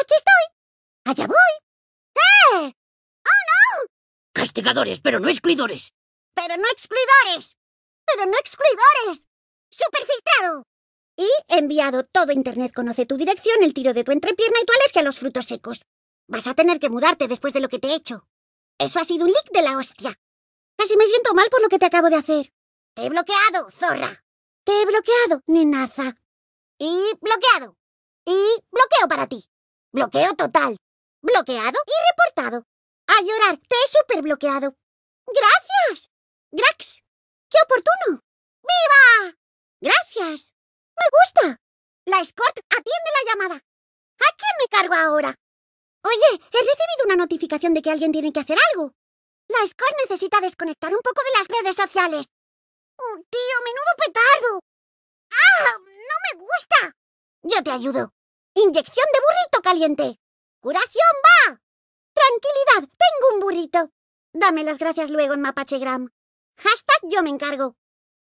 Aquí estoy. Allá voy. ¡Eh! ¡Oh, no! Castigadores, pero no excluidores. Pero no excluidores. Pero no excluidores. Superfiltrado. Y enviado todo Internet conoce tu dirección, el tiro de tu entrepierna y tu alergia a los frutos secos. Vas a tener que mudarte después de lo que te he hecho. Eso ha sido un leak de la hostia. Casi me siento mal por lo que te acabo de hacer. Te he bloqueado, zorra. Te he bloqueado, ninaza. Y bloqueado. Y bloqueo para ti. Bloqueo total. Bloqueado y reportado. A llorar, te he bloqueado. Gracias. Grax. ¡Qué oportuno! ¡Viva! Gracias. Me gusta. La escort atiende la llamada. ¿A quién me cargo ahora? Oye, he recibido una notificación de que alguien tiene que hacer algo. La escort necesita desconectar un poco de las redes sociales. Un ¡Oh, tío, menudo petardo. ¡Ah! ¡No me gusta! Yo te ayudo. Inyección de burrito caliente. Curación va. Tranquilidad, tengo un burrito. Dame las gracias luego en Mapachegram. Hashtag yo me encargo.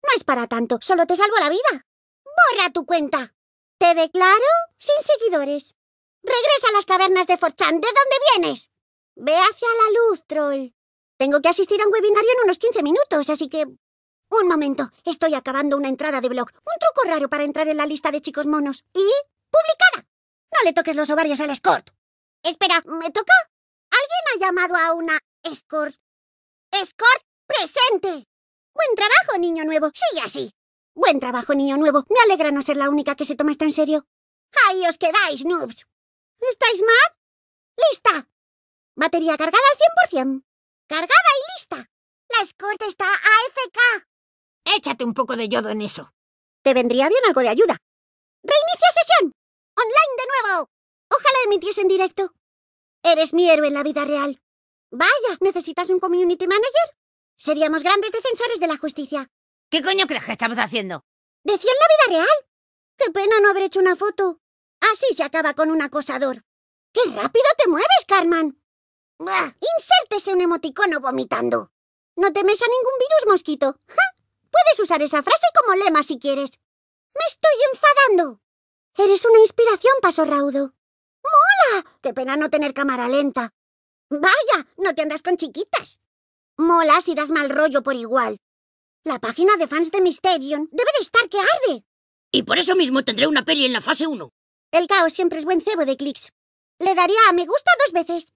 No es para tanto, solo te salvo la vida. Borra tu cuenta. Te declaro sin seguidores. Regresa a las cavernas de Forchan. ¿De dónde vienes? Ve hacia la luz, troll. Tengo que asistir a un webinario en unos 15 minutos, así que un momento, estoy acabando una entrada de blog. Un truco raro para entrar en la lista de chicos monos. Y... publicada. No le toques los ovarios al escort. Espera, ¿me toca? Alguien ha llamado a una escort. Escort presente. Buen trabajo, niño nuevo. Sigue así. Buen trabajo, niño nuevo. Me alegra no ser la única que se toma esto en serio. Ahí os quedáis, noobs. ¿Estáis mad? Lista. Batería cargada al 100%. Cargada y lista. La escort está AFK. Échate un poco de yodo en eso. Te vendría bien algo de ayuda. ¡Reinicia sesión! ¡Online de nuevo! Ojalá emitiese en directo. Eres mi héroe en la vida real. Vaya, ¿necesitas un community manager? Seríamos grandes defensores de la justicia. ¿Qué coño crees que estamos haciendo? Decía en la vida real. Qué pena no haber hecho una foto. Así se acaba con un acosador. ¡Qué rápido te mueves, Carman! ¡Bah! Insértese un emoticono vomitando. No temes a ningún virus, mosquito. Puedes usar esa frase como lema si quieres. Me estoy enfadando. Eres una inspiración, Paso Raudo. ¡Mola! Qué pena no tener cámara lenta. Vaya, no te andas con chiquitas. Mola si das mal rollo por igual. La página de fans de Mysterion debe de estar que arde. Y por eso mismo tendré una peli en la fase 1. El caos siempre es buen cebo de clics. Le daría a me gusta dos veces.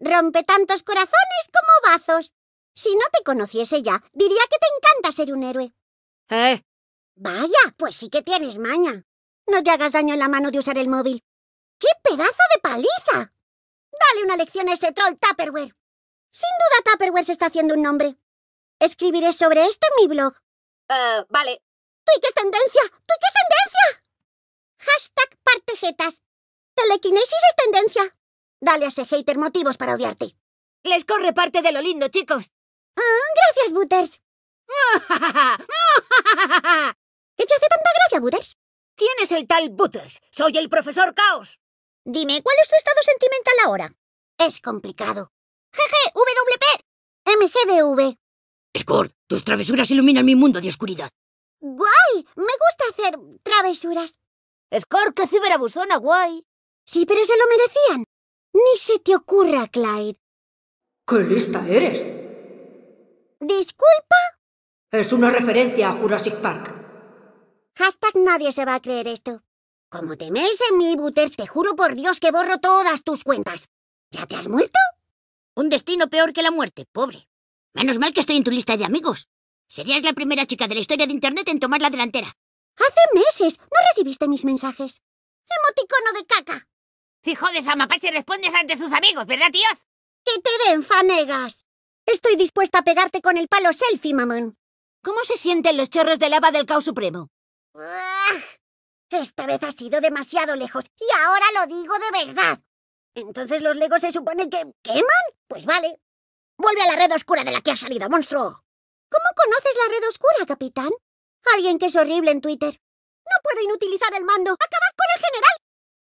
Rompe tantos corazones como bazos. Si no te conociese ya, diría que te encanta ser un héroe. ¿Eh? Vaya, pues sí que tienes maña. No te hagas daño en la mano de usar el móvil. ¡Qué pedazo de paliza! Dale una lección a ese troll Tupperware. Sin duda Tupperware se está haciendo un nombre. Escribiré sobre esto en mi blog. Eh, vale. ¡Tú qué es tendencia! ¡Tú qué es tendencia! Hashtag partejetas. Telequinesis es tendencia. Dale a ese hater motivos para odiarte. Les corre parte de lo lindo, chicos. Ah, gracias, Butters. ¿Qué te hace tanta gracia, Butters? ¿Quién es el tal Butters? Soy el profesor Caos. Dime, ¿cuál es tu estado sentimental ahora? Es complicado. Jeje, WP, MGDV. Score, tus travesuras iluminan mi mundo de oscuridad. ¡Guay! Me gusta hacer travesuras. Score, qué ciberabusona, guay. Sí, pero se lo merecían. Ni se te ocurra, Clyde. ¡Qué lista eres! ¿Disculpa? Es una referencia a Jurassic Park. Hashtag nadie se va a creer esto. Como te en mi Butters, te juro por Dios que borro todas tus cuentas. ¿Ya te has muerto? Un destino peor que la muerte, pobre. Menos mal que estoy en tu lista de amigos. Serías la primera chica de la historia de Internet en tomar la delantera. Hace meses no recibiste mis mensajes. Emoticono de caca. Si jodes a Mapache, respondes ante sus amigos, ¿verdad, tíos? ¡Que te den fanegas! Estoy dispuesta a pegarte con el palo selfie, mamón. ¿Cómo se sienten los chorros de lava del caos supremo? esta vez has sido demasiado lejos y ahora lo digo de verdad. ¿Entonces los legos se suponen que queman? Pues vale. Vuelve a la red oscura de la que has salido, monstruo. ¿Cómo conoces la red oscura, capitán? Alguien que es horrible en Twitter. No puedo inutilizar el mando. Acabad con el general.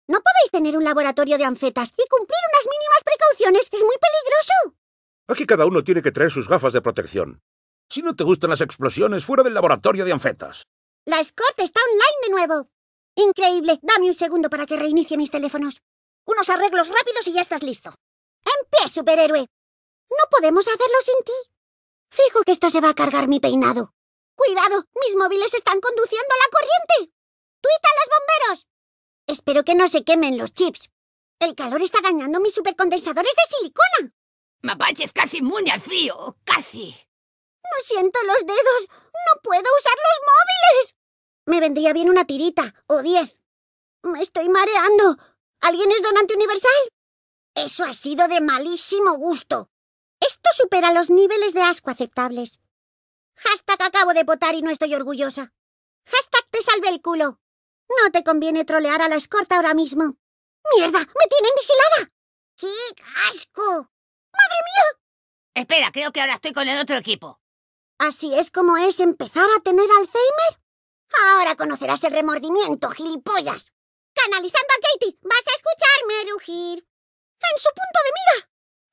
No podéis tener un laboratorio de anfetas y cumplir unas mínimas precauciones. Es muy peligroso. Aquí cada uno tiene que traer sus gafas de protección. Si no te gustan las explosiones, fuera del laboratorio de anfetas. La escort está online de nuevo. Increíble. Dame un segundo para que reinicie mis teléfonos. Unos arreglos rápidos y ya estás listo. ¡En pie, superhéroe! No podemos hacerlo sin ti. Fijo que esto se va a cargar mi peinado. Cuidado, mis móviles están conduciendo la corriente. ¡Tuita a los bomberos! Espero que no se quemen los chips. El calor está dañando mis supercondensadores de silicona. Mapache es casi inmune al frío, casi. No siento los dedos. No puedo usar los móviles. Me vendría bien una tirita, o diez. Me estoy mareando. ¿Alguien es donante universal? Eso ha sido de malísimo gusto. Esto supera los niveles de asco aceptables. Hashtag acabo de potar y no estoy orgullosa. Hashtag te salve el culo. No te conviene trolear a la escorta ahora mismo. ¡Mierda! ¡Me tienen vigilada! ¡Qué asco! ¡Madre mía! Espera, creo que ahora estoy con el otro equipo. ¿Así es como es empezar a tener Alzheimer? Ahora conocerás el remordimiento, gilipollas. Canalizando a Katie, vas a escucharme rugir. En su punto de mira.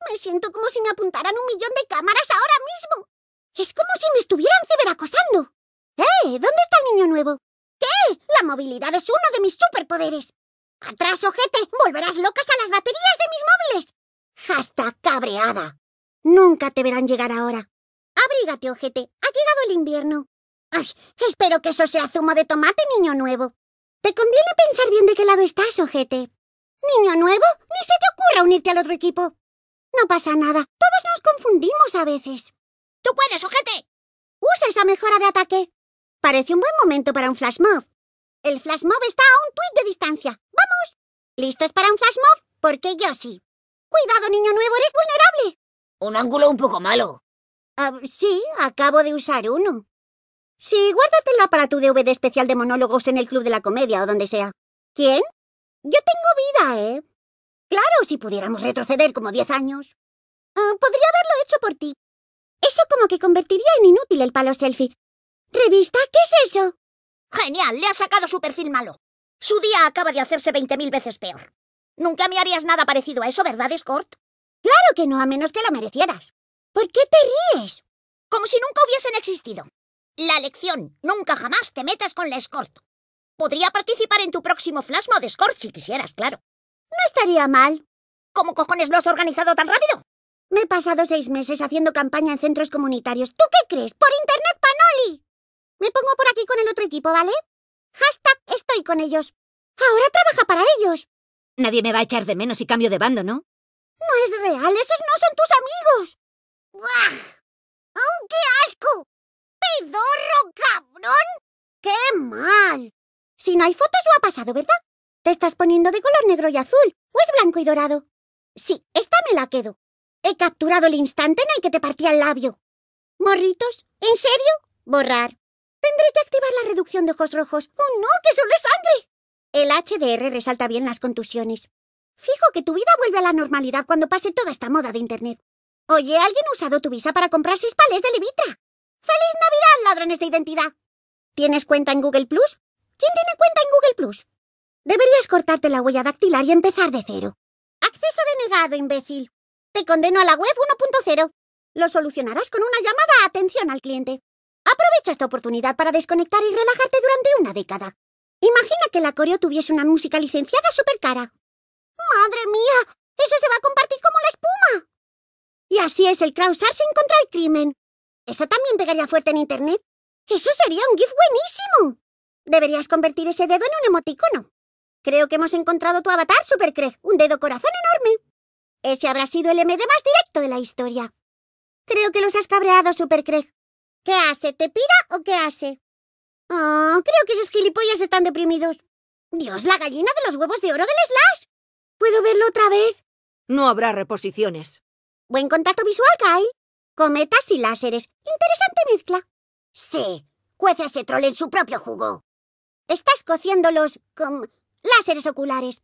Me siento como si me apuntaran un millón de cámaras ahora mismo. Es como si me estuvieran ciberacosando. ¡Eh! ¿Dónde está el niño nuevo? ¿Qué? La movilidad es uno de mis superpoderes. Atrás, ojete, volverás locas a las baterías de mis móviles hasta cabreada. Nunca te verán llegar ahora. Abrígate, ojete. Ha llegado el invierno. Ay, espero que eso sea zumo de tomate, niño nuevo. Te conviene pensar bien de qué lado estás, ojete. Niño nuevo, ni se te ocurra unirte al otro equipo. No pasa nada. Todos nos confundimos a veces. ¡Tú puedes, ojete! Usa esa mejora de ataque. Parece un buen momento para un flash mob. El flash mob está a un tuit de distancia. ¡Vamos! ¿Listos para un flash mob? Porque yo sí. Cuidado, niño nuevo, eres vulnerable. Un ángulo un poco malo. Ah, sí, acabo de usar uno. Sí, guárdatela para tu DVD especial de monólogos en el Club de la Comedia o donde sea. ¿Quién? Yo tengo vida, ¿eh? Claro, si pudiéramos retroceder como diez años. Ah, podría haberlo hecho por ti. Eso como que convertiría en inútil el palo selfie. ¿Revista? ¿Qué es eso? Genial, le ha sacado su perfil malo. Su día acaba de hacerse 20.000 veces peor. Nunca me harías nada parecido a eso, ¿verdad, Escort? Claro que no, a menos que lo merecieras. ¿Por qué te ríes? Como si nunca hubiesen existido. La lección, nunca jamás te metas con la Escort. Podría participar en tu próximo flasmo de Escort si quisieras, claro. No estaría mal. ¿Cómo cojones lo has organizado tan rápido? Me he pasado seis meses haciendo campaña en centros comunitarios. ¿Tú qué crees? ¡Por internet, Panoli! Me pongo por aquí con el otro equipo, ¿vale? Hashtag estoy con ellos. Ahora trabaja para ellos. Nadie me va a echar de menos si cambio de bando, ¿no? No es real, esos no son tus amigos. ¡Buah! ¡Oh, qué asco! ¡Pedorro, cabrón! ¡Qué mal! Si no hay fotos no ha pasado, ¿verdad? Te estás poniendo de color negro y azul, o es blanco y dorado. Sí, esta me la quedo. He capturado el instante en el que te partía el labio. Morritos, ¿en serio? Borrar. Tendré que activar la reducción de ojos rojos. ¡Oh, no! ¡Que solo es sangre! El HDR resalta bien las contusiones. Fijo que tu vida vuelve a la normalidad cuando pase toda esta moda de Internet. Oye, alguien ha usado tu visa para comprar seis palés de Levitra. ¡Feliz Navidad, ladrones de identidad! ¿Tienes cuenta en Google Plus? ¿Quién tiene cuenta en Google Plus? Deberías cortarte la huella dactilar y empezar de cero. Acceso denegado, imbécil. Te condeno a la web 1.0. Lo solucionarás con una llamada a atención al cliente. Aprovecha esta oportunidad para desconectar y relajarte durante una década. Imagina que la coreo tuviese una música licenciada súper cara. ¡Madre mía! ¡Eso se va a compartir como la espuma! Y así es el crowdsourcing contra el crimen. Eso también pegaría fuerte en Internet. Eso sería un GIF buenísimo. Deberías convertir ese dedo en un emoticono. Creo que hemos encontrado tu avatar, Super un dedo corazón enorme. Ese habrá sido el MD más directo de la historia. Creo que los has cabreado, Super ¿Qué hace? ¿Te pira o qué hace? Oh, creo que esos gilipollas están deprimidos. Dios, la gallina de los huevos de oro del Slash. ¿Puedo verlo otra vez? No habrá reposiciones. Buen contacto visual, Kyle. Cometas y láseres. Interesante mezcla. Sí, cuece ese troll en su propio jugo. Estás cociéndolos con láseres oculares.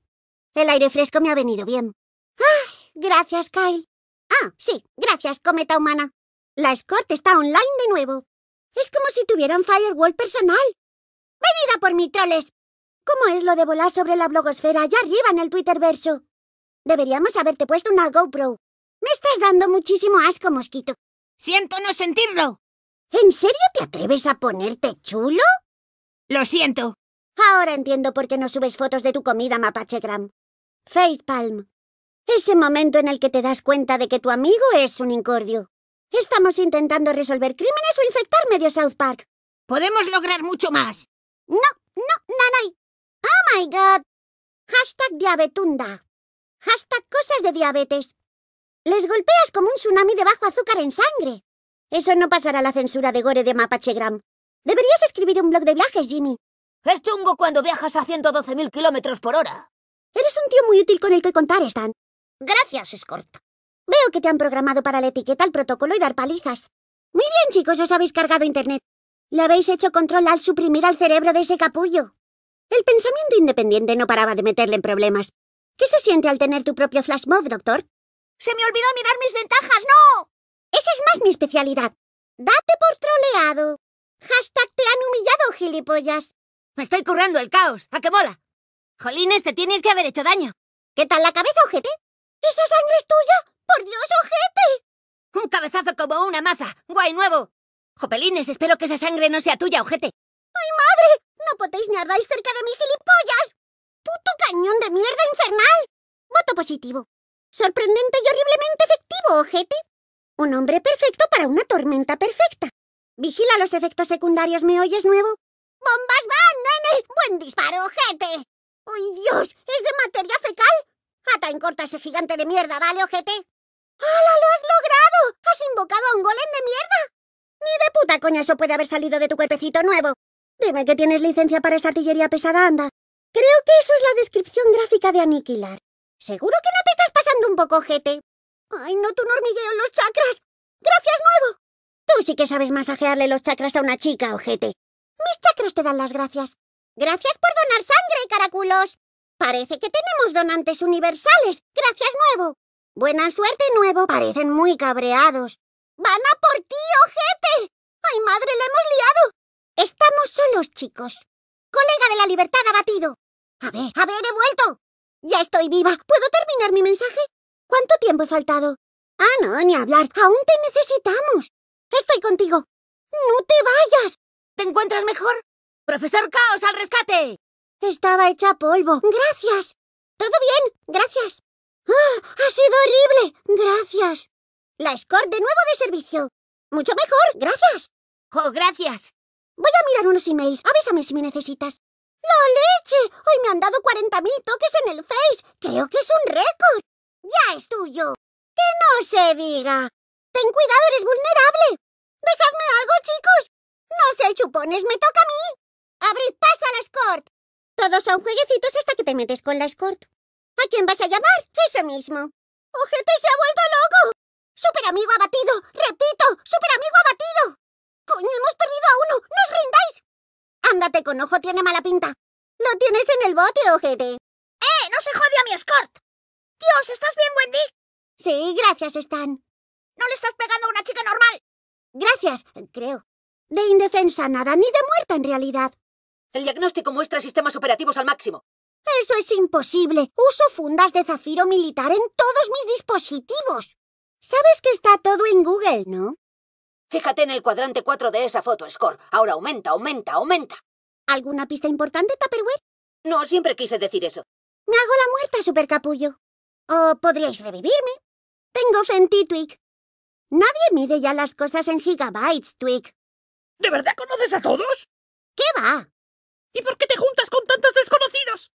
El aire fresco me ha venido bien. ¡Ay! Gracias, Kyle. Ah, sí, gracias, cometa humana. La escort está online de nuevo. Es como si tuviera un firewall personal. Venida por mi, troles. ¿Cómo es lo de volar sobre la blogosfera allá arriba en el verso. Deberíamos haberte puesto una GoPro. Me estás dando muchísimo asco, mosquito. Siento no sentirlo. ¿En serio te atreves a ponerte chulo? Lo siento. Ahora entiendo por qué no subes fotos de tu comida, Mapachegram. Faith Palm. Ese momento en el que te das cuenta de que tu amigo es un incordio. Estamos intentando resolver crímenes o infectar medio South Park. Podemos lograr mucho más. No, no, nanay. Oh my god. Hashtag diabetunda. Hashtag cosas de diabetes. Les golpeas como un tsunami de bajo azúcar en sangre. Eso no pasará la censura de Gore de Mapachegram. Deberías escribir un blog de viajes, Jimmy. Es chungo cuando viajas a 112.000 kilómetros por hora. Eres un tío muy útil con el que contar, Stan. Gracias, Scott. Veo que te han programado para la etiqueta, el protocolo y dar palizas. Muy bien, chicos, os habéis cargado Internet. Le habéis hecho control al suprimir al cerebro de ese capullo. El pensamiento independiente no paraba de meterle en problemas. ¿Qué se siente al tener tu propio flash mob, doctor? ¡Se me olvidó mirar mis ventajas! ¡No! Esa es más mi especialidad. Date por troleado. Hashtag te han humillado, gilipollas. Me estoy currando el caos. ¿A qué mola? Jolines, te tienes que haber hecho daño. ¿Qué tal la cabeza, ojete? ¿Esa sangre es tuya? ¡Por Dios, ojete! Un cabezazo como una maza. Guay nuevo. Jopelines, espero que esa sangre no sea tuya, ojete. ¡Ay, madre! No potéis ni ardáis cerca de mi gilipollas. Puto cañón de mierda infernal. Voto positivo. Sorprendente y horriblemente efectivo, ojete. Un hombre perfecto para una tormenta perfecta. Vigila los efectos secundarios, ¿me oyes nuevo? ¡Bombas van, nene! ¡Buen disparo, ojete! ¡Uy, Dios! ¡Es de materia fecal! Ata en corta ese gigante de mierda, ¿vale, ojete? ¡Hala, lo has logrado! ¡Has invocado a un golem de mierda! ¡Ni de puta coña eso puede haber salido de tu cuerpecito nuevo! Dime que tienes licencia para esa artillería pesada, anda. Creo que eso es la descripción gráfica de aniquilar. Seguro que no te estás pasando un poco, jete. Ay, no tu hormigueo en los chakras. Gracias, nuevo. Tú sí que sabes masajearle los chakras a una chica, ojete. Mis chakras te dan las gracias. Gracias por donar sangre, caraculos. Parece que tenemos donantes universales. Gracias, nuevo. Buena suerte, nuevo. Parecen muy cabreados. ¡Van a por ti, ojete! ¡Ay, madre, la hemos liado! Estamos solos, chicos. Colega de la libertad abatido. A ver, a ver, he vuelto. Ya estoy viva. ¿Puedo terminar mi mensaje? ¿Cuánto tiempo he faltado? Ah, no, ni hablar. Aún te necesitamos. Estoy contigo. No te vayas. ¿Te encuentras mejor? Profesor Caos, al rescate. Estaba hecha polvo. Gracias. Todo bien. Gracias. ¡Ha sido horrible! Gracias. La Escort de nuevo de servicio. Mucho mejor, gracias. Oh, gracias. Voy a mirar unos emails. Avísame si me necesitas. ¡La leche! Hoy me han dado 40.000 toques en el Face. Creo que es un récord. Ya es tuyo. Que no se diga. Ten cuidado, eres vulnerable. Dejadme algo, chicos. No sé, chupones, me toca a mí. Abrid pasa a la escort. Todos son jueguecitos hasta que te metes con la escort. ¿A quién vas a llamar? Ese mismo. ¡Ojete ¡Oh, se ha vuelto loco! Superamigo abatido! ¡Repito! superamigo abatido! ¡Coño, hemos perdido a uno! ¡No rindáis! Ándate con ojo, tiene mala pinta. Lo tienes en el bote, ojete. ¡Eh! ¡No se jode a mi escort! Dios, ¿estás bien, Wendy? Sí, gracias, Stan. No le estás pegando a una chica normal. Gracias, creo. De indefensa nada, ni de muerta en realidad. El diagnóstico muestra sistemas operativos al máximo. Eso es imposible. Uso fundas de zafiro militar en todos mis dispositivos. Sabes que está todo en Google, ¿no? Fíjate en el cuadrante 4 de esa foto, Score. Ahora aumenta, aumenta, aumenta. ¿Alguna pista importante, Tupperware? No, siempre quise decir eso. Me hago la muerta, supercapullo. O podríais revivirme. Tengo fe Twig. Nadie mide ya las cosas en gigabytes, Twig. ¿De verdad conoces a todos? ¿Qué va? ¿Y por qué te juntas con tantos desconocidos?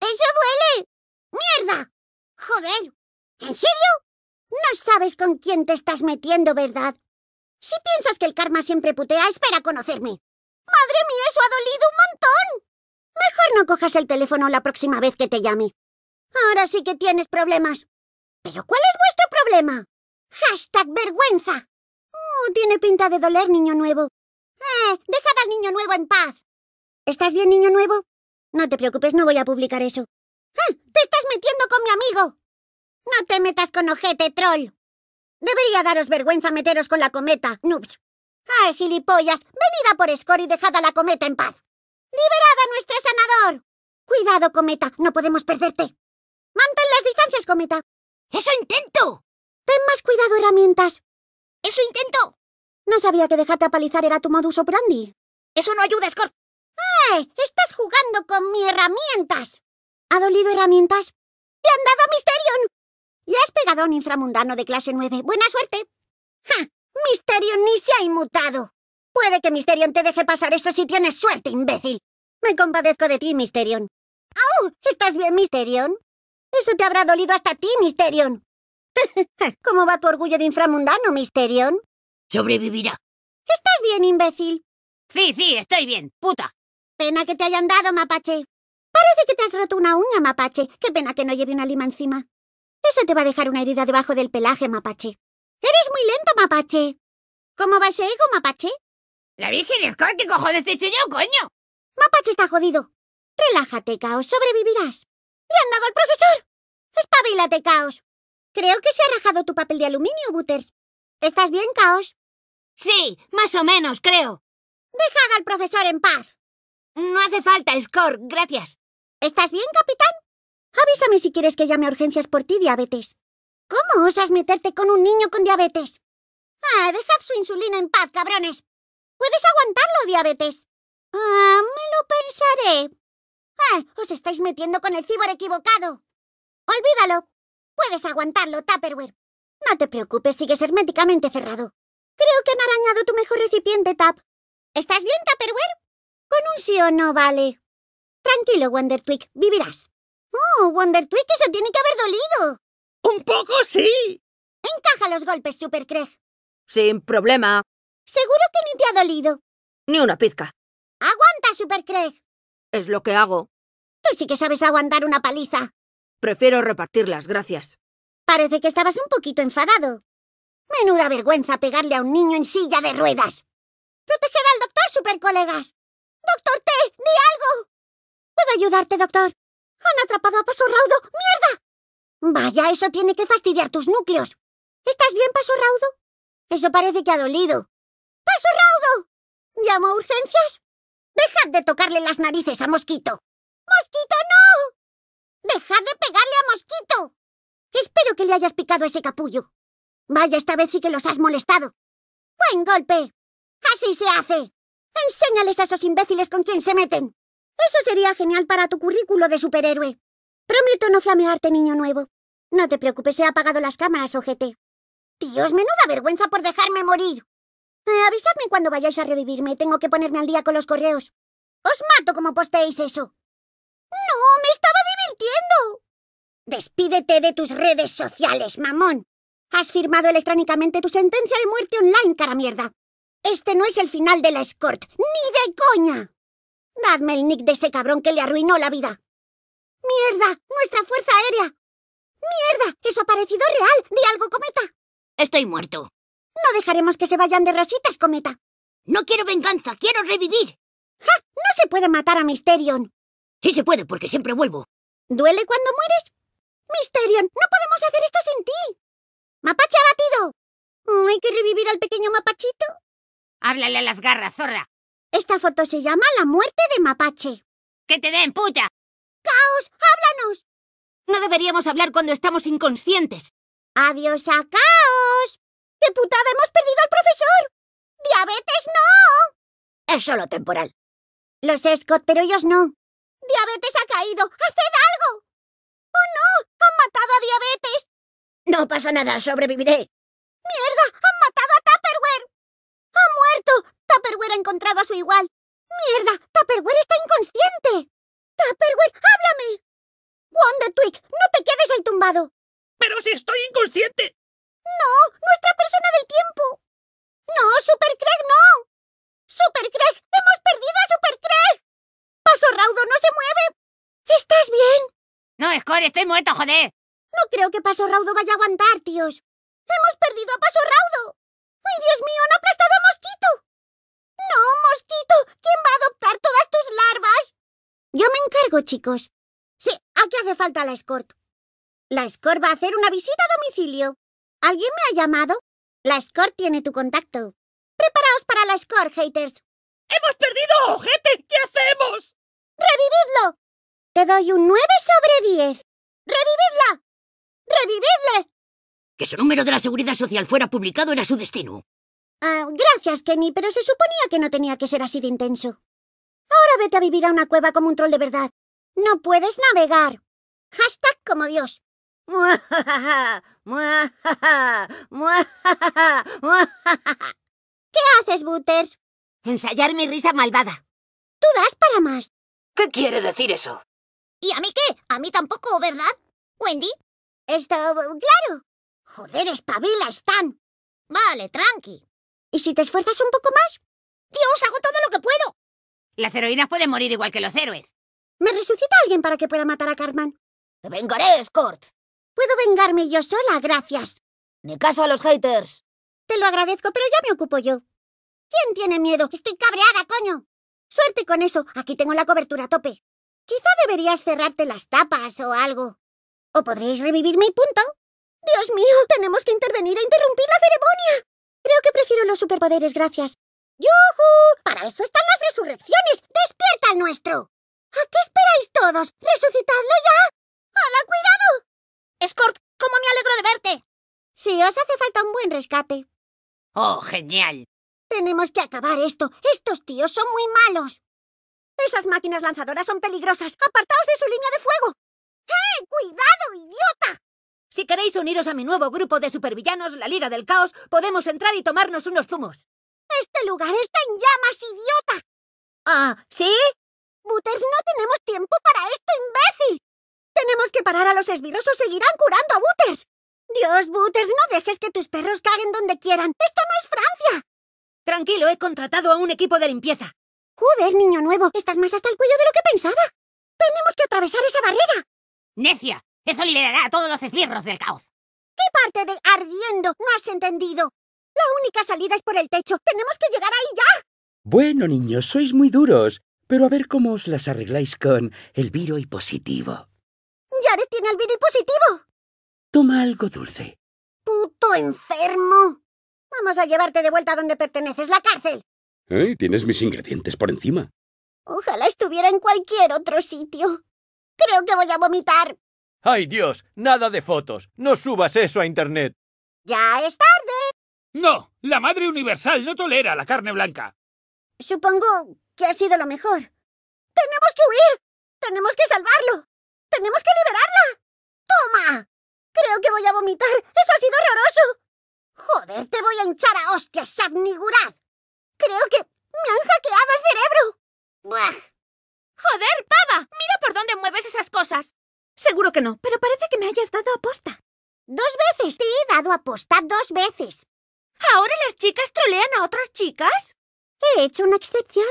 ¡Eso duele! ¡Mierda! ¡Joder! ¿En serio? No sabes con quién te estás metiendo, ¿verdad? Si piensas que el karma siempre putea, espera a conocerme. ¡Madre mía, eso ha dolido un montón! Mejor no cojas el teléfono la próxima vez que te llame. Ahora sí que tienes problemas. ¿Pero cuál es vuestro problema? Hashtag vergüenza. Oh, tiene pinta de doler, niño nuevo. ¡Eh! ¡Dejad al niño nuevo en paz! ¿Estás bien, niño nuevo? No te preocupes, no voy a publicar eso. ¡Ah! ¡Te estás metiendo con mi amigo! No te metas con ojete, troll. Debería daros vergüenza meteros con la cometa, noobs. ¡Ay, gilipollas! Venid a por Score y dejad a la cometa en paz. ¡Liberad a nuestro sanador! Cuidado, cometa, no podemos perderte. Mantén las distancias, cometa. ¡Eso intento! Ten más cuidado, herramientas. ¡Eso intento! No sabía que dejarte apalizar era tu modus operandi. Eso no ayuda, Scott. ¡Eh! ¡Estás jugando con mis herramientas! ¿Ha dolido herramientas? ¡Le han dado a Mysterion! has pegado a un inframundano de clase 9. ¡Buena suerte! ¡Ja! ¡Misterion ni se ha inmutado! Puede que Misterion te deje pasar eso si tienes suerte, imbécil. Me compadezco de ti, Misterion. ¡Au! ¿Estás bien, Misterion? Eso te habrá dolido hasta a ti, Misterion. ¿Cómo va tu orgullo de inframundano, Misterion? Sobrevivirá. ¿Estás bien, imbécil? Sí, sí, estoy bien, puta. Pena que te hayan dado, mapache. Parece que te has roto una uña, mapache. Qué pena que no lleve una lima encima. Eso te va a dejar una herida debajo del pelaje, mapache. Eres muy lento, mapache. ¿Cómo va ese ego, mapache? La Virgen es ¿qué cojones te he hecho yo, coño? Mapache está jodido. Relájate, Caos, sobrevivirás. ¡Le han dado al profesor! ¡Espabilate, Caos! Creo que se ha rajado tu papel de aluminio, Butters. ¿Estás bien, Caos? Sí, más o menos, creo. Dejad al profesor en paz. No hace falta, Score, gracias. ¿Estás bien, capitán? Avísame si quieres que llame a urgencias por ti, diabetes. ¿Cómo osas meterte con un niño con diabetes? Ah, dejad su insulina en paz, cabrones. ¿Puedes aguantarlo, diabetes? Ah, me lo pensaré. Ah, os estáis metiendo con el cibor equivocado. Olvídalo. Puedes aguantarlo, Tupperware. No te preocupes, sigues herméticamente cerrado. Creo que han arañado tu mejor recipiente, Tap. ¿Estás bien, Tupperware? Con un sí o no vale. Tranquilo, Twig. vivirás. Oh, Twig, eso tiene que haber dolido. Un poco sí. Encaja los golpes, Super Sin problema. Seguro que ni te ha dolido. Ni una pizca. Aguanta, Super Es lo que hago. Tú sí que sabes aguantar una paliza. Prefiero repartir las gracias. Parece que estabas un poquito enfadado. Menuda vergüenza pegarle a un niño en silla de ruedas. Proteger al doctor, supercolegas. Doctor T, di algo. ¿Puedo ayudarte, doctor? Han atrapado a Paso Raudo. ¡Mierda! Vaya, eso tiene que fastidiar tus núcleos. ¿Estás bien, Paso Raudo? Eso parece que ha dolido. ¡Paso Raudo! ¿Llamo a urgencias? Dejad de tocarle las narices a Mosquito. ¡Mosquito, no! ¡Dejad de pegarle a Mosquito! Espero que le hayas picado ese capullo. Vaya, esta vez sí que los has molestado. ¡Buen golpe! ¡Así se hace! ¡Enséñales a esos imbéciles con quién se meten! Eso sería genial para tu currículo de superhéroe. Prometo no flamearte, niño nuevo. No te preocupes, he apagado las cámaras, ojete. Dios, menuda vergüenza por dejarme morir. Eh, avisadme cuando vayáis a revivirme. Tengo que ponerme al día con los correos. Os mato como posteéis eso. No, me estaba divirtiendo. Despídete de tus redes sociales, mamón. Has firmado electrónicamente tu sentencia de muerte online, cara mierda. Este no es el final de la escort, ni de coña. Dadme el nick de ese cabrón que le arruinó la vida. ¡Mierda! ¡Nuestra fuerza aérea! ¡Mierda! ¡Eso ha parecido real! ¡Di algo, cometa! Estoy muerto. No dejaremos que se vayan de rositas, cometa. No quiero venganza, quiero revivir. ¡Ja! No se puede matar a Mysterion. Sí se puede, porque siempre vuelvo. ¿Duele cuando mueres? Mysterion, no podemos hacer esto sin ti. ¡Mapache ha oh, ¿Hay que revivir al pequeño mapachito? Háblale a las garras, zorra. Esta foto se llama La muerte de mapache. ¡Que te den, puta! ¡Caos! ¡Háblanos! No deberíamos hablar cuando estamos inconscientes. ¡Adiós a caos! ¡Qué putada! ¡Hemos perdido al profesor! ¡Diabetes no! Es solo temporal. Lo sé, Scott, pero ellos no. ¡Diabetes ha caído! ¡Haced algo! ¡Oh no! ¡Han matado a Diabetes! No pasa nada, sobreviviré. ¡Mierda! ¡Han matado a Tupperware! ¡Ha muerto! Tupperware ha encontrado a su igual. ¡Mierda! ¡Tupperware está inconsciente! ¡Tupperware, háblame! Twig! no te quedes ahí tumbado. ¡Pero si estoy inconsciente! ¡No! ¡Nuestra persona del tiempo! ¡No, Super Craig, no! ¡Super Craig! ¡Hemos perdido a Super Craig! ¡Paso Raudo, no se mueve! ¿Estás bien? No, Score, estoy muerto, joder. No creo que Paso Raudo vaya a aguantar, tíos. ¡Hemos perdido a Paso Raudo! ¡Ay, Dios mío! ha aplastado a Mosquito! ¡No, Mosquito! ¿Quién va a adoptar todas tus larvas? Yo me encargo, chicos. Sí, ¿a qué hace falta la escort. La escort va a hacer una visita a domicilio. ¿Alguien me ha llamado? La escort tiene tu contacto. Preparaos para la escort, haters. ¡Hemos perdido a Ojete! ¿Qué hacemos? ¡Revividlo! Te doy un 9 sobre 10. ¡Revividla! ¡Revividle! Que su número de la seguridad social fuera publicado era su destino. Ah, gracias, Kenny, pero se suponía que no tenía que ser así de intenso. Ahora vete a vivir a una cueva como un troll de verdad. No puedes navegar. Hashtag como Dios. ¿Qué haces, Butters? Ensayar mi risa malvada. Tú das para más. ¿Qué quiere decir eso? ¿Y a mí qué? A mí tampoco, ¿verdad? Wendy, esto, claro. Joder, espabila, Stan. Vale, tranqui. ¿Y si te esfuerzas un poco más? Dios, hago todo lo que puedo. Las heroínas pueden morir igual que los héroes. ¿Me resucita alguien para que pueda matar a Cartman? Te vengaré, Scott. Puedo vengarme yo sola, gracias. Ni caso a los haters. Te lo agradezco, pero ya me ocupo yo. ¿Quién tiene miedo? Estoy cabreada, coño. Suerte con eso. Aquí tengo la cobertura a tope. Quizá deberías cerrarte las tapas o algo. O podréis revivirme y punto. Dios mío, tenemos que intervenir e interrumpir la ceremonia. Creo que prefiero los superpoderes, gracias. ¡Yujú! Para esto están las resurrecciones. ¡Despierta al nuestro! ¿A qué esperáis todos? ¡Resucitadlo ya! ¡Hala, cuidado! Escort, ¿cómo me alegro de verte? Sí, os hace falta un buen rescate. ¡Oh, genial! Tenemos que acabar esto. Estos tíos son muy malos. Esas máquinas lanzadoras son peligrosas. Apartaos de su línea de fuego. ¡Eh! ¡Cuidado, idiota! Si queréis uniros a mi nuevo grupo de supervillanos, la Liga del Caos, podemos entrar y tomarnos unos zumos. Este lugar está en llamas, idiota. Ah, ¿sí? Butters, no tenemos tiempo para esto, imbécil. Tenemos que parar a los esbirros o seguirán curando a Butters. Dios, Butters, no dejes que tus perros caguen donde quieran. Esto no es Francia. Tranquilo, he contratado a un equipo de limpieza. Joder, niño nuevo, estás más hasta el cuello de lo que pensaba. Tenemos que atravesar esa barrera. Necia, eso liberará a todos los esbirros del caos. ¿Qué parte de ardiendo no has entendido? La única salida es por el techo. Tenemos que llegar ahí ya. Bueno, niños, sois muy duros. Pero a ver cómo os las arregláis con el viro y positivo. ¿Ya tiene el viro y positivo. Toma algo dulce. Puto enfermo. Vamos a llevarte de vuelta a donde perteneces, la cárcel. ¿Eh? Tienes mis ingredientes por encima. Ojalá estuviera en cualquier otro sitio. Creo que voy a vomitar. ¡Ay Dios! Nada de fotos. No subas eso a Internet. Ya es tarde. No, la Madre Universal no tolera la carne blanca. Supongo que ha sido lo mejor. Tenemos que huir. Tenemos que salvarlo. Tenemos que liberarla. ¡Toma! Creo que voy a vomitar. Eso ha sido horroroso. Joder, te voy a hinchar a hostias, Safnigurad. Creo que me han hackeado el cerebro. ¡Buah! ¡Joder, pava! ¡Mira por dónde mueves esas cosas! Seguro que no, pero parece que me hayas dado aposta. ¡Dos veces! Te he dado aposta dos veces. ¿Ahora las chicas trolean a otras chicas? He hecho una excepción.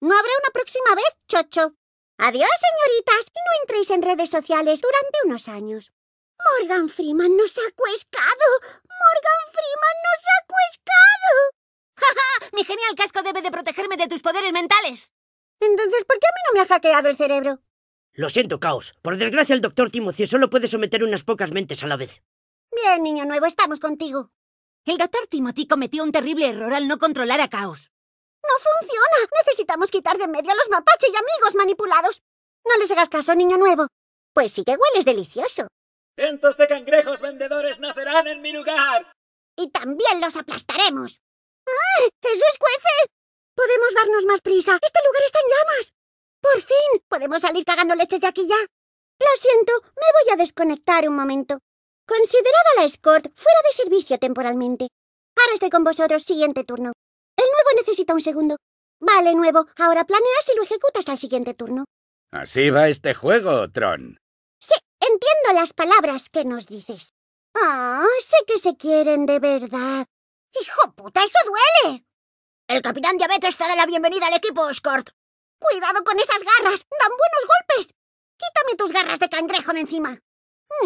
No habrá una próxima vez, chocho. Adiós, señoritas. No entréis en redes sociales durante unos años. Morgan Freeman nos ha cuescado. Morgan Freeman nos ha cuescado. ¡Ja, ja! Mi genial casco debe de protegerme de tus poderes mentales. Entonces, ¿por qué a mí no me ha hackeado el cerebro? Lo siento, Caos. Por desgracia, el doctor Timothy solo puede someter unas pocas mentes a la vez. Bien, niño nuevo, estamos contigo. El doctor Timothy cometió un terrible error al no controlar a Caos. ¡No funciona! Necesitamos quitar de medio a los mapaches y amigos manipulados. No les hagas caso, niño nuevo. Pues sí que hueles delicioso. Cientos de cangrejos vendedores nacerán en mi lugar. Y también los aplastaremos. ¡Ah! ¡Eso es cuefe! Podemos darnos más prisa. Este lugar está en llamas. Por fin. Podemos salir cagando leches de aquí ya. Lo siento, me voy a desconectar un momento. Considerada la escort fuera de servicio temporalmente. Ahora estoy con vosotros. Siguiente turno. El nuevo necesita un segundo. Vale, nuevo. Ahora planeas y lo ejecutas al siguiente turno. Así va este juego, Tron. Sí, entiendo las palabras que nos dices. Oh, sé que se quieren de verdad. ¡Hijo puta, eso duele! El capitán Diabetes está de la bienvenida al equipo, Escort. Cuidado con esas garras, dan buenos golpes. Quítame tus garras de cangrejo de encima.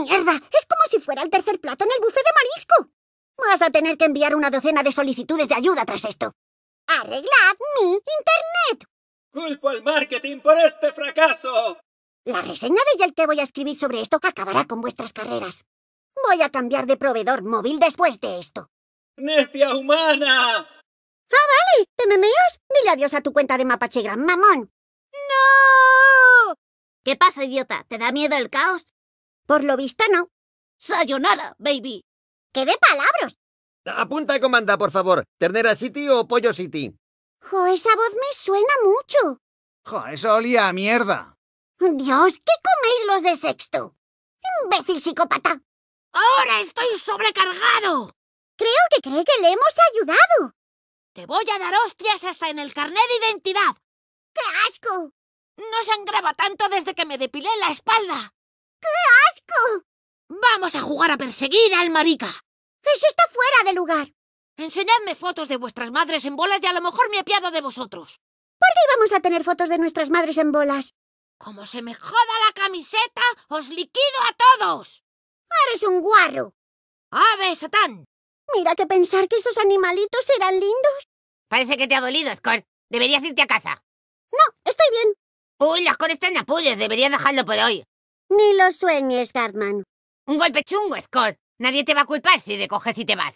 Mierda, es como si fuera el tercer plato en el buffet de marisco. Vas a tener que enviar una docena de solicitudes de ayuda tras esto. Arreglad mi internet. Culpo al marketing por este fracaso. La reseña de Yel que voy a escribir sobre esto acabará con vuestras carreras. Voy a cambiar de proveedor móvil después de esto. ¡Necia humana! ¡Ah, vale! ¿Te memeas? Dile adiós a tu cuenta de mapache gran mamón. ¡No! ¿Qué pasa, idiota? ¿Te da miedo el caos? Por lo visto, no. ¡Sayonara, baby! ¡Qué de palabros! Apunta y comanda, por favor. ¿Ternera City o Pollo City? Jo, esa voz me suena mucho. Jo, eso olía a mierda. Dios, ¿qué coméis los de sexto? ¡Imbécil psicópata! ¡Ahora estoy sobrecargado! Creo que cree que le hemos ayudado voy a dar hostias hasta en el carnet de identidad. ¡Qué asco! No sangraba tanto desde que me depilé la espalda. ¡Qué asco! Vamos a jugar a perseguir al marica. Eso está fuera de lugar. Enseñadme fotos de vuestras madres en bolas y a lo mejor me apiado de vosotros. ¿Por qué vamos a tener fotos de nuestras madres en bolas? Como se me joda la camiseta, os liquido a todos. Eres un guarro. Ave, Satán. Mira que pensar que esos animalitos eran lindos. Parece que te ha dolido, Scott. Deberías irte a casa. No, estoy bien. Uy, las cosas están en Apulia. Deberías dejarlo por hoy. Ni lo sueñes, Cartman. Un golpe chungo, Scott. Nadie te va a culpar si recoges y te vas.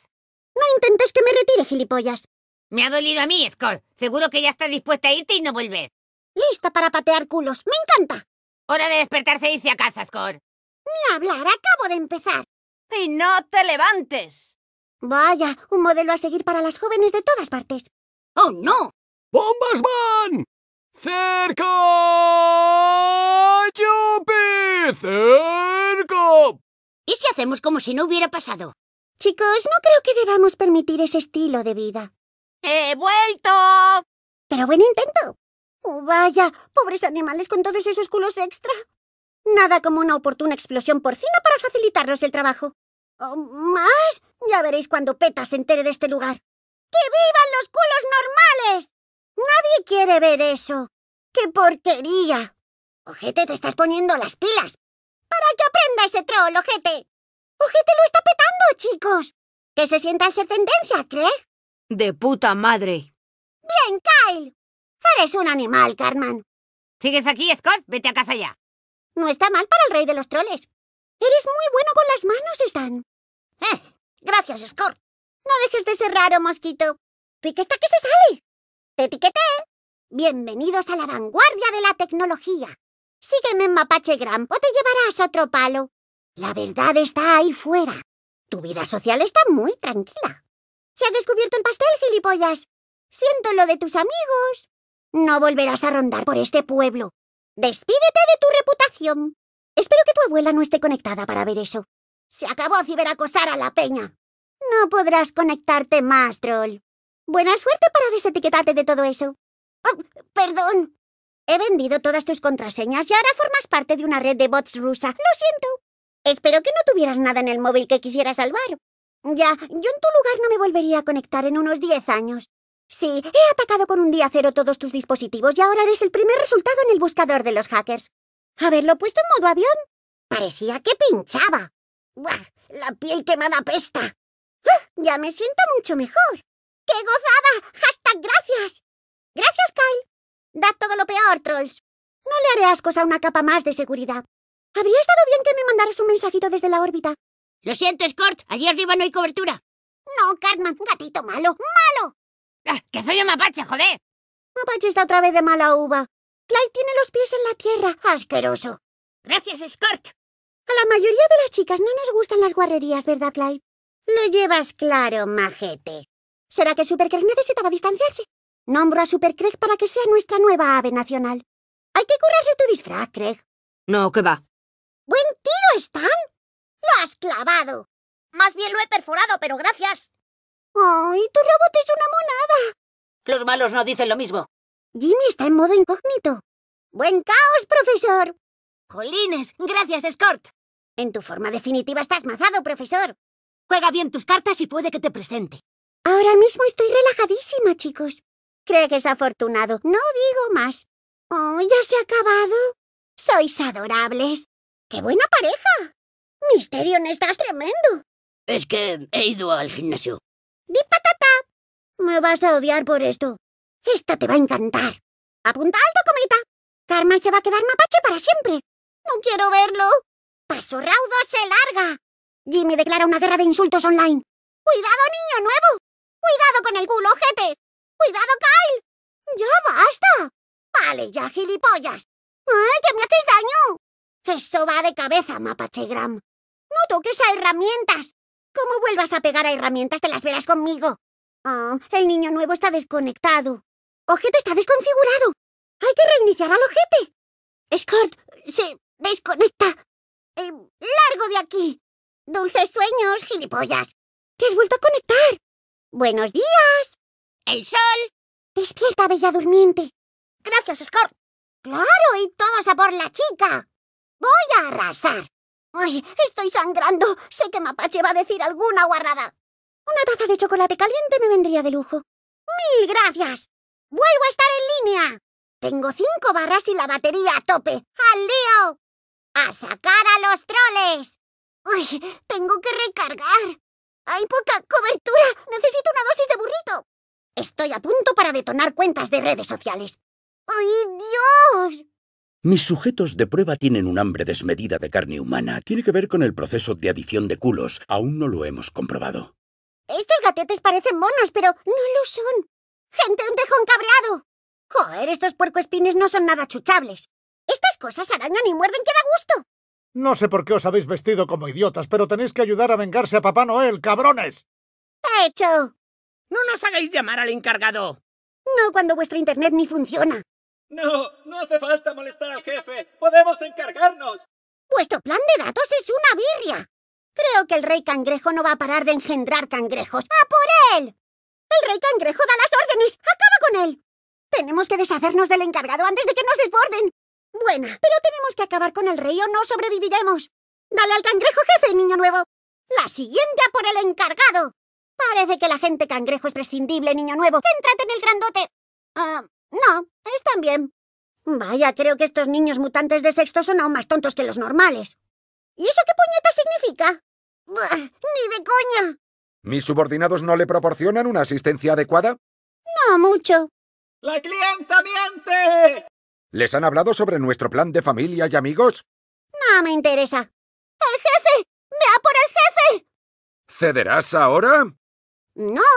No intentes que me retire, gilipollas. Me ha dolido a mí, Scott. Seguro que ya estás dispuesta a irte y no volver. Lista para patear culos. Me encanta. Hora de despertarse y e irse a casa, Score. Ni hablar. Acabo de empezar. Y no te levantes. Vaya, un modelo a seguir para las jóvenes de todas partes. ¡Oh, no! ¡Bombas van! ¡Cerca! ¡Yupi! ¡Cerca! ¿Y si hacemos como si no hubiera pasado? Chicos, no creo que debamos permitir ese estilo de vida. ¡He vuelto! Pero buen intento. Oh, vaya, pobres animales con todos esos culos extra. Nada como una oportuna explosión porcina para facilitarnos el trabajo. Oh, más, ya veréis cuando Peta se entere de este lugar. ¡Que vivan los culos normales! Nadie quiere ver eso. ¡Qué porquería! Ojete, te estás poniendo las pilas. Para que aprenda ese troll, Ojete. Ojete lo está petando, chicos. Que se sienta al ser tendencia, ¿crees? De puta madre. Bien, Kyle. Eres un animal, Carman. ¿Sigues aquí, Scott? Vete a casa ya. No está mal para el rey de los troles. Eres muy bueno con las manos, Stan. Eh, gracias, Scott. No dejes de ser raro, mosquito. qué está que se sale. Te etiqueté. Bienvenidos a la vanguardia de la tecnología. Sígueme en Mapache Grampo, te llevarás otro palo. La verdad está ahí fuera. Tu vida social está muy tranquila. Se ha descubierto el pastel, gilipollas. Siento lo de tus amigos. No volverás a rondar por este pueblo. Despídete de tu reputación. Espero que tu abuela no esté conectada para ver eso. Se acabó ciberacosar a la peña. No podrás conectarte más, troll. Buena suerte para desetiquetarte de todo eso. Oh, perdón. He vendido todas tus contraseñas y ahora formas parte de una red de bots rusa. Lo siento. Espero que no tuvieras nada en el móvil que quisiera salvar. Ya, yo en tu lugar no me volvería a conectar en unos diez años. Sí, he atacado con un día cero todos tus dispositivos y ahora eres el primer resultado en el buscador de los hackers. Haberlo puesto en modo avión. Parecía que pinchaba. ¡Buah! La piel quemada pesta. Ya me siento mucho mejor. ¡Qué gozada! ¡Hashtag gracias! Gracias, Kyle. Da todo lo peor, trolls. No le haré ascos a una capa más de seguridad. Habría estado bien que me mandaras un mensajito desde la órbita. Lo siento, Scott. Allí arriba no hay cobertura. No, Cartman. Gatito malo. ¡Malo! Ah, ¡Que soy un mapache, joder! Mapache está otra vez de mala uva. Clyde tiene los pies en la tierra. ¡Asqueroso! Gracias, Scott. A la mayoría de las chicas no nos gustan las guarrerías, ¿verdad, Clyde? Lo llevas claro, majete. ¿Será que Supercrack necesitaba distanciarse? Nombro a Supercreg para que sea nuestra nueva ave nacional. Hay que currarse tu disfraz, Craig. No, que va. ¡Buen tiro, Stan! ¡Lo has clavado! Más bien lo he perforado, pero gracias. ¡Ay, tu robot es una monada! Los malos no dicen lo mismo. Jimmy está en modo incógnito. ¡Buen caos, profesor! ¡Jolines! Gracias, Escort! En tu forma definitiva estás mazado, profesor. Juega bien tus cartas y puede que te presente. Ahora mismo estoy relajadísima, chicos. Creo que es afortunado. No digo más. Oh, ya se ha acabado. Sois adorables. ¡Qué buena pareja! Misterion, estás tremendo. Es que he ido al gimnasio. ¡Di patata! Me vas a odiar por esto. Esto te va a encantar. Apunta alto, cometa. Carmen se va a quedar mapache para siempre. No quiero verlo. Paso raudo se larga. Jimmy declara una guerra de insultos online. ¡Cuidado, niño nuevo! ¡Cuidado con el culo, ojete! ¡Cuidado, Kyle! ¡Ya basta! Vale, ya, gilipollas. ¡Ay, que me haces daño! Eso va de cabeza, Mapachegram. No toques a herramientas. ¡Cómo vuelvas a pegar a herramientas, te las verás conmigo. Oh, el niño nuevo está desconectado. Ojete está desconfigurado. Hay que reiniciar al ojete. Scott, se desconecta. Eh, largo de aquí. Dulces sueños, gilipollas. Te has vuelto a conectar. Buenos días. El sol. Despierta, bella durmiente. Gracias, Scorp. Claro, y todos a por la chica. Voy a arrasar. Ay, estoy sangrando. Sé que Mapache va a decir alguna guarrada. Una taza de chocolate caliente me vendría de lujo. Mil gracias. Vuelvo a estar en línea. Tengo cinco barras y la batería a tope. ¡Al lío! ¡A sacar a los troles! Uy, tengo que recargar. Hay poca cobertura. Necesito una dosis de burrito. Estoy a punto para detonar cuentas de redes sociales. ¡Ay, Dios! Mis sujetos de prueba tienen un hambre desmedida de carne humana. Tiene que ver con el proceso de adición de culos. Aún no lo hemos comprobado. Estos gatetes parecen monos, pero no lo son. ¡Gente, un tejón cabreado! Joder, estos puercoespines no son nada chuchables. Estas cosas arañan y muerden que da gusto. No sé por qué os habéis vestido como idiotas, pero tenéis que ayudar a vengarse a Papá Noel, cabrones. ¡Hecho! ¡No nos hagáis llamar al encargado! No cuando vuestro internet ni funciona. No, no hace falta molestar al jefe. Podemos encargarnos. Vuestro plan de datos es una birria. Creo que el rey cangrejo no va a parar de engendrar cangrejos. ¡A por él! El rey cangrejo da las órdenes. Acaba con él. Tenemos que deshacernos del encargado antes de que nos desborden. Buena, pero tenemos que acabar con el rey o no sobreviviremos. Dale al cangrejo jefe, niño nuevo. La siguiente por el encargado. Parece que la gente cangrejo es prescindible, niño nuevo. Céntrate en el grandote. Ah, no, están bien. Vaya, creo que estos niños mutantes de sexto son aún más tontos que los normales. ¿Y eso qué puñeta significa? ¡Ni de coña! ¿Mis subordinados no le proporcionan una asistencia adecuada? No mucho. ¡La clienta miente! ¿Les han hablado sobre nuestro plan de familia y amigos? No me interesa. ¡El jefe! ¡Vea por el jefe! ¿Cederás ahora? No.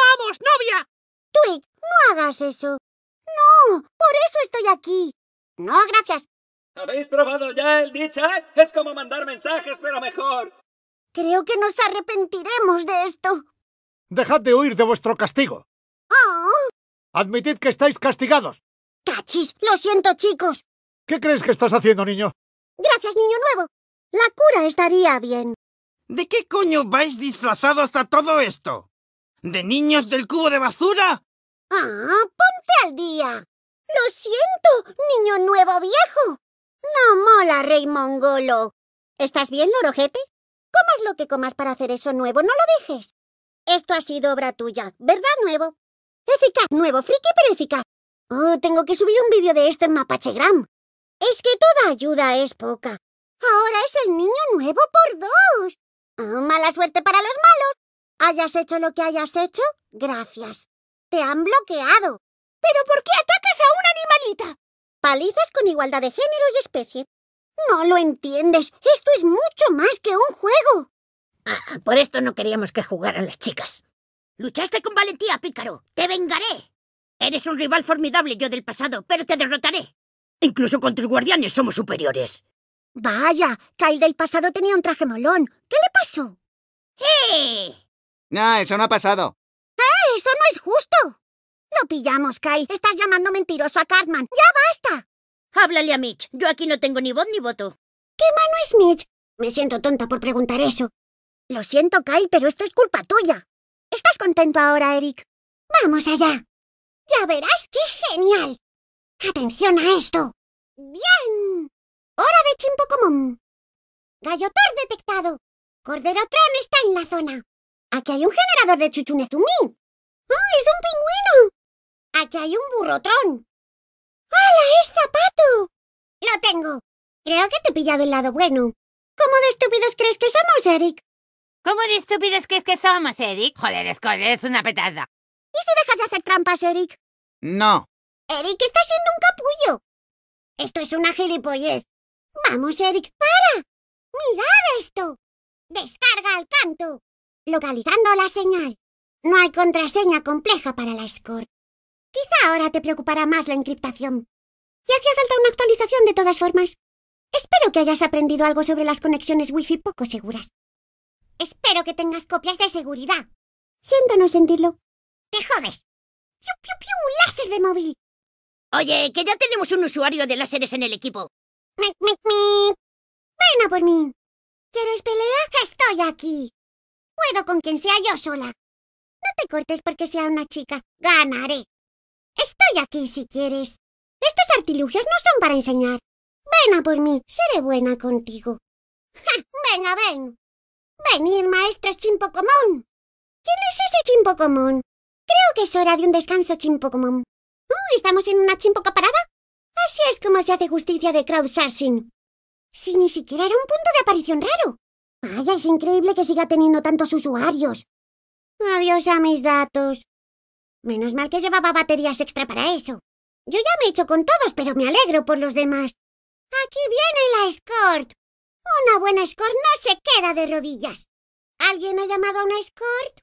¡Vamos, novia! Twig, no hagas eso. No, por eso estoy aquí. No, gracias. ¿Habéis probado ya el dicha? Es como mandar mensajes, pero mejor. Creo que nos arrepentiremos de esto. Dejad de huir de vuestro castigo. Oh. Admitid que estáis castigados. ¡Cachis! Lo siento, chicos. ¿Qué crees que estás haciendo, niño? Gracias, niño nuevo. La cura estaría bien. ¿De qué coño vais disfrazados a todo esto? ¿De niños del cubo de basura? ¡Ah! ¡Ponte al día! Lo siento, niño nuevo viejo. No mola, rey mongolo. ¿Estás bien, lorojete? Comas lo que comas para hacer eso nuevo, no lo dejes. Esto ha sido obra tuya, ¿verdad, nuevo? Eficaz, nuevo, friki, pero eficaz. Oh, tengo que subir un vídeo de esto en Mapachegram. Es que toda ayuda es poca. Ahora es el niño nuevo por dos. Oh, mala suerte para los malos. Hayas hecho lo que hayas hecho, gracias. Te han bloqueado. ¿Pero por qué atacas a un animalita? Palizas con igualdad de género y especie. No lo entiendes. Esto es mucho más que un juego. Ah, por esto no queríamos que jugaran las chicas. Luchaste con valentía, pícaro. Te vengaré. Eres un rival formidable yo del pasado, pero te derrotaré. Incluso con tus guardianes somos superiores. Vaya, Kyle del pasado tenía un traje molón. ¿Qué le pasó? ¡Eh! No, eso no ha pasado. ¡Eh! ¡Eso no es justo! No pillamos, Kyle. Estás llamando mentiroso a Cartman. ¡Ya basta! Háblale a Mitch. Yo aquí no tengo ni voz ni voto. ¿Qué mano es Mitch? Me siento tonta por preguntar eso. Lo siento, Kyle, pero esto es culpa tuya. ¿Estás contento ahora, Eric? Vamos allá. Ya verás qué genial. Atención a esto. Bien. Hora de chimpo común. Gallotor detectado. Tron está en la zona. Aquí hay un generador de chuchunezumi. ¡Oh, ¡Ah, es un pingüino! Aquí hay un burrotrón. ¡Hala, es zapato! Lo tengo. Creo que te he pillado el lado bueno. ¿Cómo de estúpidos crees que somos, Eric? ¿Cómo de estúpidos crees que somos, Eric? Joder, es una petada. ¿Y si dejas de hacer trampas, Eric? No. Eric está siendo un capullo. Esto es una gilipollez. Vamos, Eric, para. Mirad esto. Descarga al canto. Localizando la señal. No hay contraseña compleja para la escort. Quizá ahora te preocupará más la encriptación. Y hacía falta una actualización de todas formas. Espero que hayas aprendido algo sobre las conexiones wifi poco seguras. Espero que tengas copias de seguridad. Siento no sentirlo. ¡Te jodes! ¡Piu, piu, piu! piu láser de móvil! Oye, que ya tenemos un usuario de láseres en el equipo. Ven a por mí. ¿Quieres pelea? Estoy aquí. Puedo con quien sea yo sola. No te cortes porque sea una chica. Ganaré. Estoy aquí si quieres. Estos artilugios no son para enseñar. Ven a por mí. Seré buena contigo. ¡Ja! Venga, ven. Venir maestro chimpo común. ¿Quién es ese chimpo Creo que es hora de un descanso, Chimpocomón. Uh, ¿Estamos en una chimpoca parada? Así es como se hace justicia de crowdsourcing. Si ni siquiera era un punto de aparición raro. Vaya, es increíble que siga teniendo tantos usuarios. Adiós a mis datos. Menos mal que llevaba baterías extra para eso. Yo ya me he hecho con todos, pero me alegro por los demás. Aquí viene la escort. Una buena escort no se queda de rodillas. ¿Alguien ha llamado a una escort?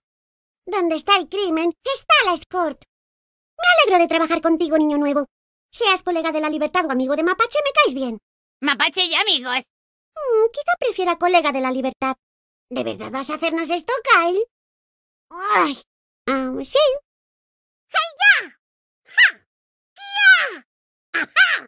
Donde está el crimen, está la escort. Me alegro de trabajar contigo, niño nuevo. Seas colega de la libertad o amigo de Mapache, me caes bien. Mapache y amigos. Mm, quizá prefiera colega de la libertad. ¿De verdad vas a hacernos esto, Kyle? ¡Ay! Um, sí. ya! ¡Ja! ¡Ajá!